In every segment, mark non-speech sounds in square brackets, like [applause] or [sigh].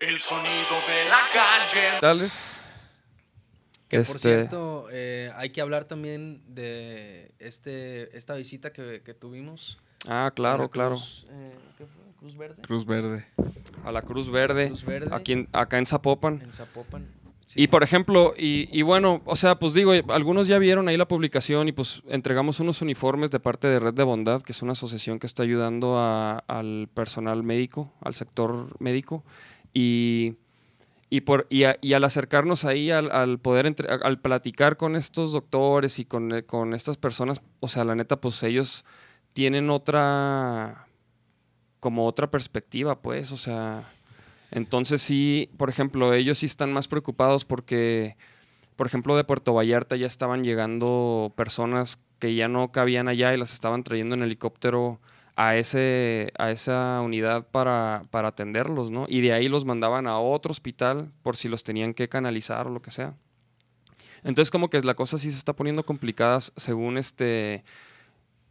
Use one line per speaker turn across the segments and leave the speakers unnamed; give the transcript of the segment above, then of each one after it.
El sonido de la calle. Dales. Que por este,
cierto, eh, hay que hablar también de este, esta visita que, tuvimos.
Ah, claro, claro.
Eh, Cruz, Verde.
Cruz Verde. A la Cruz Verde. Cruz Verde. Aquí acá en Zapopan. En Zapopan. Y por ejemplo, y, bueno, o sea, pues digo, algunos ya vieron ahí la publicación y pues entregamos unos uniformes de parte de Red de Bondad, que es una asociación que está ayudando al personal médico, al sector médico. Y, por, y, al acercarnos ahí, al, poder, al platicar con estos doctores y con, eh, con estas personas, o sea, la neta, pues ellos tienen otra, como otra perspectiva, pues, o sea, entonces sí, por ejemplo, ellos sí están más preocupados porque, por ejemplo, de Puerto Vallarta ya estaban llegando personas que ya no cabían allá y las estaban trayendo en helicóptero a, ese, a esa unidad para, atenderlos, ¿no? Y de ahí los mandaban a otro hospital por si los tenían que canalizar o lo que sea. Entonces como que la cosa sí se está poniendo complicada según este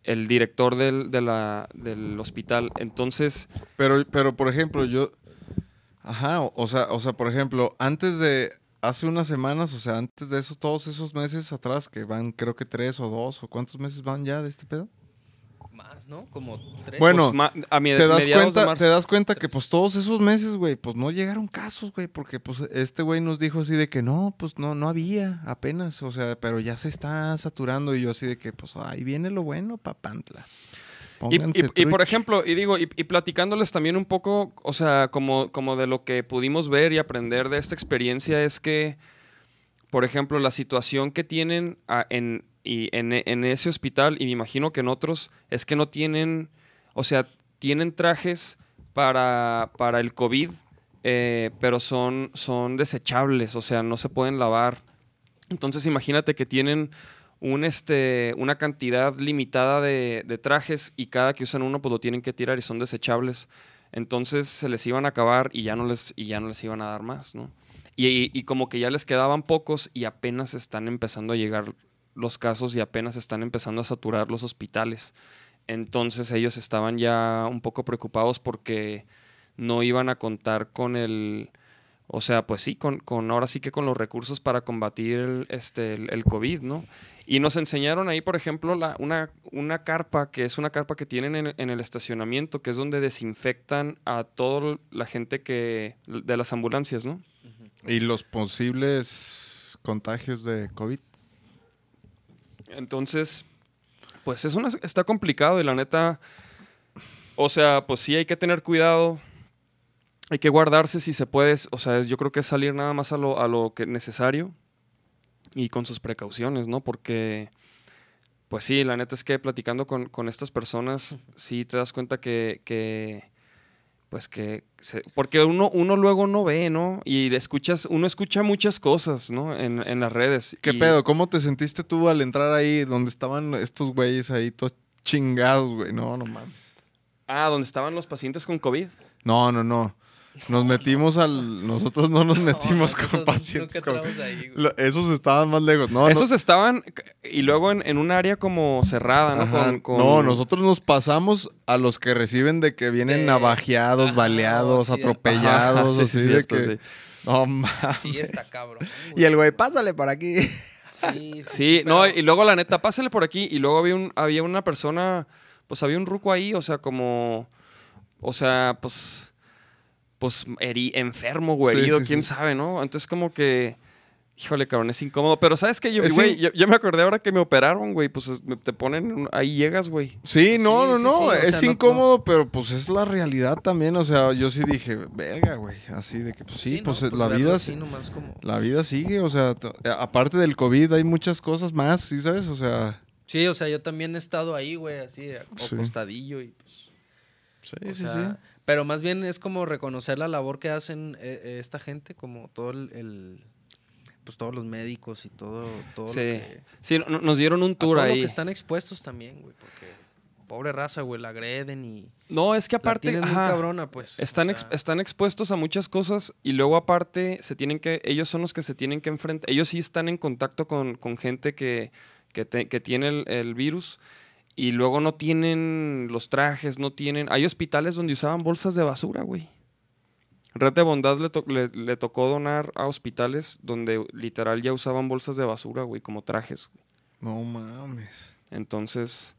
el director del, del hospital. Entonces... Pero, pero, por ejemplo, yo... Ajá,
o, sea, o sea, por ejemplo, antes de... Hace unas semanas, o sea, antes de eso, todos esos meses atrás, que van creo que tres o dos, o cuántos meses van ya de este pedo? más, ¿no? Como tres. Bueno, a te, das cuenta, te das cuenta que pues todos esos meses, güey, pues no llegaron casos, güey, porque pues este güey nos dijo así de que no, pues no, no había apenas, o sea, pero ya se está saturando y yo así de que pues ahí viene lo bueno, papantlas. Y, y, por
ejemplo, y digo, y, platicándoles también un poco, o sea, como, como de lo que pudimos ver y aprender de esta experiencia es que, por ejemplo, la situación que tienen ah, en, y e, en, ese hospital, y me imagino que en otros, es que no tienen, o sea, tienen trajes para, para el COVID, eh, pero son, son desechables, o sea, no se pueden lavar. Entonces imagínate que tienen un, este, una cantidad limitada de, trajes y cada que usan uno pues lo tienen que tirar y son desechables. Entonces se les iban a acabar y ya no les, y ya no les iban a dar más, ¿no? y como que ya les quedaban pocos y apenas están empezando a llegar los casos y apenas están empezando a saturar los hospitales. Entonces ellos estaban ya un poco preocupados porque no iban a contar con el, o sea, pues sí, con, con ahora sí que con los recursos para combatir el, este, el, COVID, ¿no? Y nos enseñaron ahí, por ejemplo, la, una, una, carpa, que es una carpa que tienen en, en, el estacionamiento, que es donde desinfectan a toda la gente que de las ambulancias, ¿no?
Y los posibles contagios de COVID.
Entonces, pues es una, está complicado y la neta, o sea, pues sí hay que tener cuidado, hay que guardarse si se puede, o sea, yo creo que es salir nada más a lo, a lo que necesario y con sus precauciones, ¿no? Porque, pues sí, la neta es que platicando con, con estas personas, sí te das cuenta que pues que porque uno uno luego no ve no y escuchas uno escucha muchas cosas no en, en las redes qué pedo cómo
te sentiste tú al entrar ahí donde estaban estos güeyes ahí todos chingados güey no no
mames ah donde estaban los pacientes con covid
no no no nos metimos al. Nosotros no nos [laughs] metimos con pacientes. esos estaban más lejos. No, esos estaban. Y luego en, un área como cerrada, ¿no? No, nosotros nos pasamos a los que reciben de que vienen navajeados, baleados, atropellados. Sí, sí, Sí. No mames. Sí, está cabrón. y el güey, pásale por aquí. Sí,
sí, no, y luego la neta, pásale por aquí. Y luego había, un, había una persona. Pues había un ruco ahí, o sea, como. O sea, pues pues, enfermo güey, herido, quién sabe, ¿no? Entonces, como que. Híjole, cabrón, es incómodo. Pero sabes qué, yo, güey, yo, me acordé ahora que me operaron, güey. Pues te ponen, ahí llegas, güey. Sí, no, no, no. es incómodo,
pero pues es la realidad también. O sea, yo sí dije, verga, güey. Así de que, pues sí, pues, eh, pues la vida. La vida sigue. O sea, eh, aparte del COVID, hay muchas cosas más, ¿sí sabes? O sea. Sí, o sea, yo también he estado ahí, güey, así, acostadillo y pues. Sí, sí, sí. Pero más bien es como reconocer la labor que hacen eh, esta gente, como todo el, pues todos los médicos y todo, todo sí. Lo que, sí, nos dieron un tour ahí. Lo que están expuestos también, güey, porque pobre raza, güey, la agreden y No, es que aparte cabrona, pues.
Están están expuestos a muchas cosas y luego aparte se tienen que ellos son los que se tienen que enfrentar. Ellos sí están en contacto con, con gente que que, que tiene el virus y luego no tienen los trajes, no tienen. Hay hospitales donde usaban bolsas de basura, güey. Red de Bondad le, le, tocó donar a hospitales donde literal ya usaban bolsas de basura, güey, como trajes. No mames. Entonces,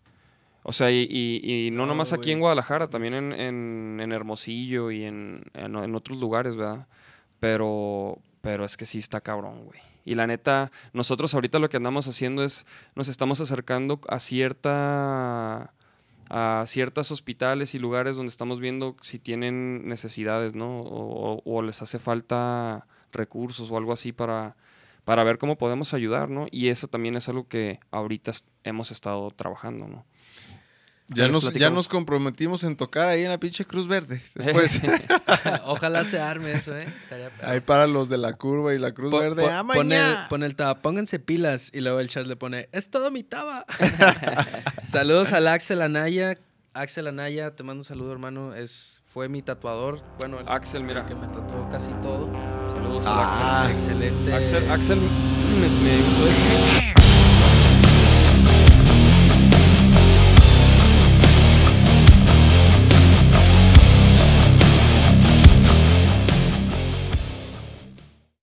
o sea, y, no, ah, nomás aquí en Guadalajara, también en, Hermosillo y en, otros lugares, ¿verdad? Pero, pero es que sí está cabrón, güey. Y la neta, nosotros ahorita lo que andamos haciendo es, nos estamos acercando a cierta a ciertos hospitales y lugares donde estamos viendo si tienen necesidades, ¿no? O, les hace falta recursos o algo así para, para ver cómo podemos ayudar, ¿no? Y eso también es algo que ahorita hemos estado trabajando, ¿no? Ya nos, ya nos
comprometimos en tocar ahí en la pinche Cruz Verde. [laughs] Después. [laughs] Ojalá se arme eso, ¿eh? Ahí para los de la curva y la Cruz Verde. Ah, Pon pone, el taba, pónganse pilas. Y luego el chat le pone, es todo mi taba. [laughs] Saludos al Axel Anaya. Axel Anaya, te mando un saludo, hermano. Es, fue mi tatuador. Bueno, Axel, mira. que me tatuó casi todo.
Saludos a ah. Axel. Excelente. Axel, me, me